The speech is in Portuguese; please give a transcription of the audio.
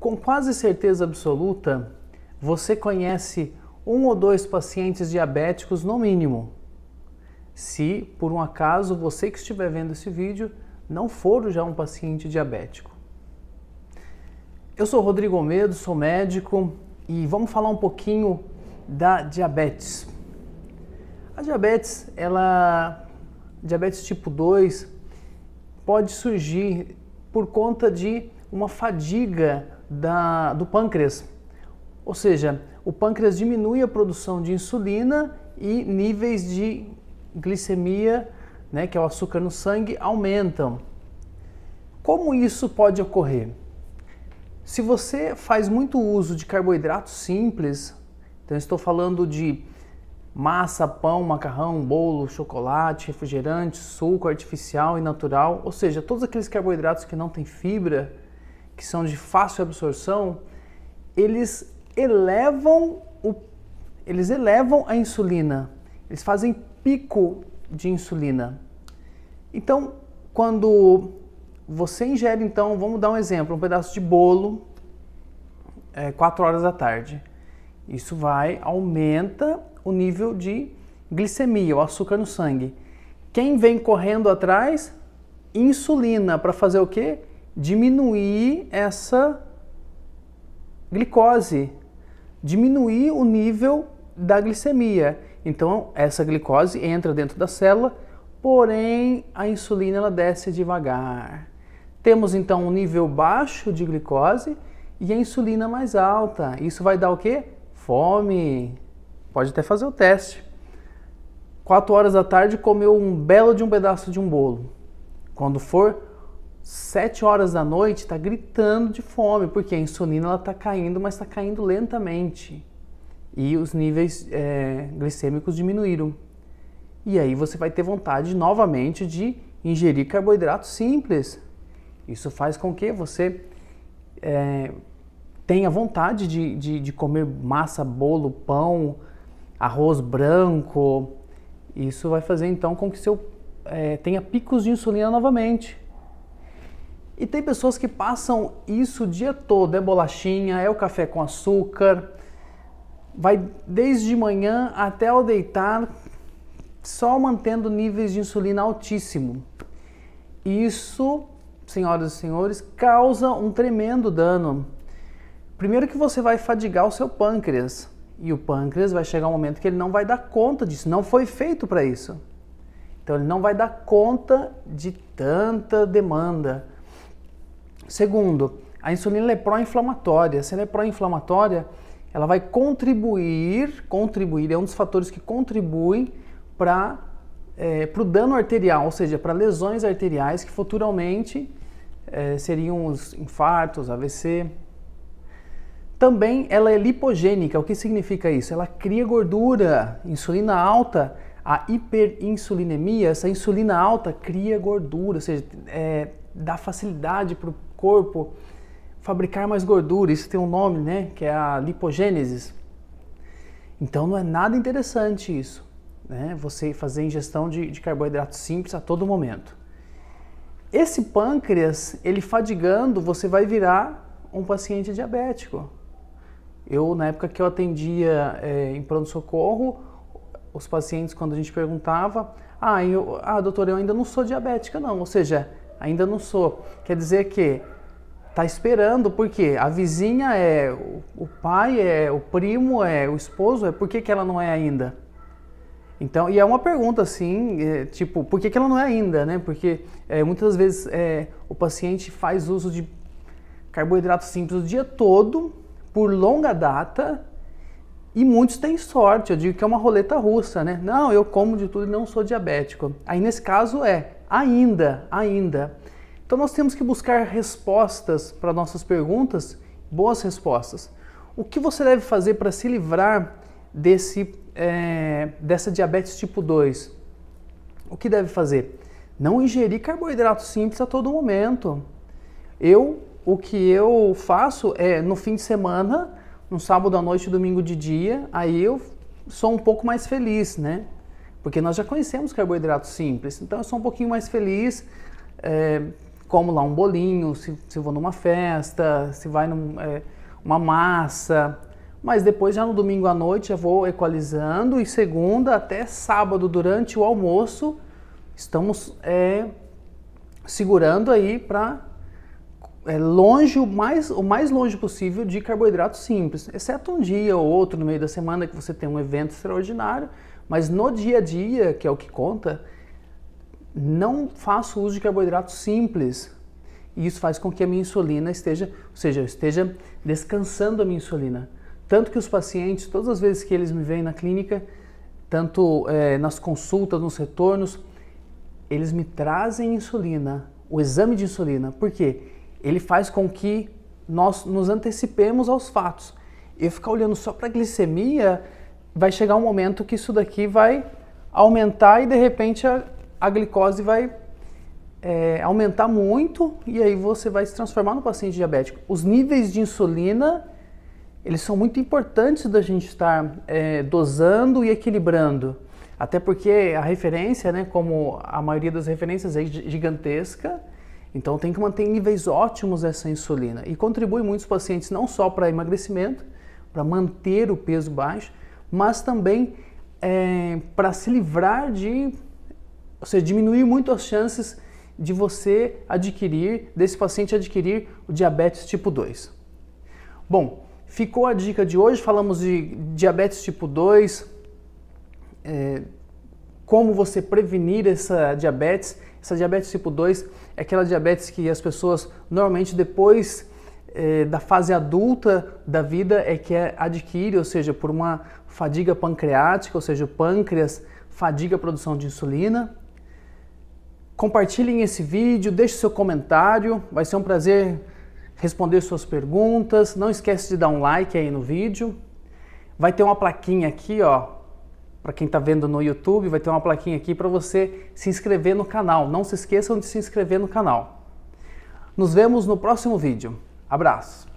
Com quase certeza absoluta, você conhece um ou dois pacientes diabéticos no mínimo. Se por um acaso você que estiver vendo esse vídeo não for já um paciente diabético. Eu sou Rodrigo Almeida, sou médico e vamos falar um pouquinho da diabetes. A diabetes, ela diabetes tipo 2 pode surgir por conta de uma fadiga da, do pâncreas. Ou seja, o pâncreas diminui a produção de insulina e níveis de glicemia, né, que é o açúcar no sangue, aumentam. Como isso pode ocorrer? Se você faz muito uso de carboidratos simples, então estou falando de massa, pão, macarrão, bolo, chocolate, refrigerante, suco artificial e natural, ou seja, todos aqueles carboidratos que não têm fibra, que são de fácil absorção, eles elevam o eles elevam a insulina. Eles fazem pico de insulina. Então, quando você ingere, então, vamos dar um exemplo, um pedaço de bolo, é, 4 horas da tarde. Isso vai, aumenta o nível de glicemia, o açúcar no sangue. Quem vem correndo atrás? Insulina, para fazer o quê? diminuir essa glicose, diminuir o nível da glicemia. Então, essa glicose entra dentro da célula, porém a insulina ela desce devagar. Temos então um nível baixo de glicose e a insulina mais alta. Isso vai dar o quê? Fome. Pode até fazer o teste. 4 horas da tarde comeu um belo de um pedaço de um bolo. Quando for sete horas da noite está gritando de fome, porque a insulina está caindo, mas está caindo lentamente. E os níveis é, glicêmicos diminuíram. E aí você vai ter vontade novamente de ingerir carboidratos simples. Isso faz com que você é, tenha vontade de, de, de comer massa, bolo, pão, arroz branco. Isso vai fazer então com que seu é, tenha picos de insulina novamente. E tem pessoas que passam isso o dia todo, é bolachinha, é o café com açúcar, vai desde manhã até ao deitar, só mantendo níveis de insulina altíssimo. Isso, senhoras e senhores, causa um tremendo dano. Primeiro que você vai fadigar o seu pâncreas, e o pâncreas vai chegar um momento que ele não vai dar conta disso, não foi feito para isso. Então ele não vai dar conta de tanta demanda Segundo, a insulina é pró-inflamatória. Se ela é pró-inflamatória, ela vai contribuir, contribuir, é um dos fatores que contribuem para é, o dano arterial, ou seja, para lesões arteriais que futuramente é, seriam os infartos, AVC. Também ela é lipogênica, o que significa isso? Ela cria gordura, insulina alta, a hiperinsulinemia, essa insulina alta cria gordura, ou seja, é, dá facilidade para o corpo fabricar mais gordura. Isso tem um nome, né? Que é a lipogênese. Então não é nada interessante isso, né? Você fazer ingestão de, de carboidrato simples a todo momento. Esse pâncreas, ele fadigando, você vai virar um paciente diabético. Eu, na época que eu atendia é, em pronto-socorro, os pacientes, quando a gente perguntava, ah, eu, ah, doutor, eu ainda não sou diabética, não. Ou seja, Ainda não sou. Quer dizer que tá esperando, porque a vizinha é, o pai é, o primo é, o esposo é, por que, que ela não é ainda? Então, e é uma pergunta assim, é, tipo, por que, que ela não é ainda, né? Porque é, muitas vezes é, o paciente faz uso de carboidrato simples o dia todo, por longa data, e muitos têm sorte, eu digo que é uma roleta russa, né? Não, eu como de tudo e não sou diabético. Aí nesse caso é, ainda, ainda. Então nós temos que buscar respostas para nossas perguntas, boas respostas. O que você deve fazer para se livrar desse, é, dessa diabetes tipo 2? O que deve fazer? Não ingerir carboidrato simples a todo momento. Eu, o que eu faço é no fim de semana, no sábado à noite, domingo de dia, aí eu sou um pouco mais feliz, né? porque nós já conhecemos carboidrato simples, então eu sou um pouquinho mais feliz, é, como lá um bolinho, se, se vou numa festa, se vai numa é, massa, mas depois já no domingo à noite eu vou equalizando e segunda até sábado durante o almoço estamos é, segurando aí para é, longe o mais o mais longe possível de carboidrato simples, exceto um dia ou outro no meio da semana que você tem um evento extraordinário, mas no dia a dia, que é o que conta, não faço uso de carboidrato simples. E isso faz com que a minha insulina esteja, ou seja, eu esteja descansando a minha insulina. Tanto que os pacientes, todas as vezes que eles me veem na clínica, tanto é, nas consultas, nos retornos, eles me trazem insulina, o exame de insulina. Por quê? Ele faz com que nós nos antecipemos aos fatos. Eu ficar olhando só para a glicemia, vai chegar um momento que isso daqui vai aumentar e de repente a, a glicose vai é, aumentar muito e aí você vai se transformar no paciente diabético. Os níveis de insulina eles são muito importantes da gente estar é, dosando e equilibrando. Até porque a referência, né, como a maioria das referências é gigantesca, então tem que manter em níveis ótimos essa insulina. E contribui muitos pacientes não só para emagrecimento, para manter o peso baixo, mas também é, para se livrar de, ou seja, diminuir muito as chances de você adquirir, desse paciente adquirir o diabetes tipo 2. Bom, ficou a dica de hoje, falamos de diabetes tipo 2, é, como você prevenir essa diabetes. Essa diabetes tipo 2 é aquela diabetes que as pessoas normalmente depois é, da fase adulta da vida é que é, adquire, ou seja, por uma fadiga pancreática, ou seja, o pâncreas fadiga a produção de insulina. Compartilhem esse vídeo, deixe seu comentário, vai ser um prazer responder suas perguntas. Não esquece de dar um like aí no vídeo. Vai ter uma plaquinha aqui, ó, para quem está vendo no YouTube, vai ter uma plaquinha aqui para você se inscrever no canal. Não se esqueçam de se inscrever no canal. Nos vemos no próximo vídeo. Abraço!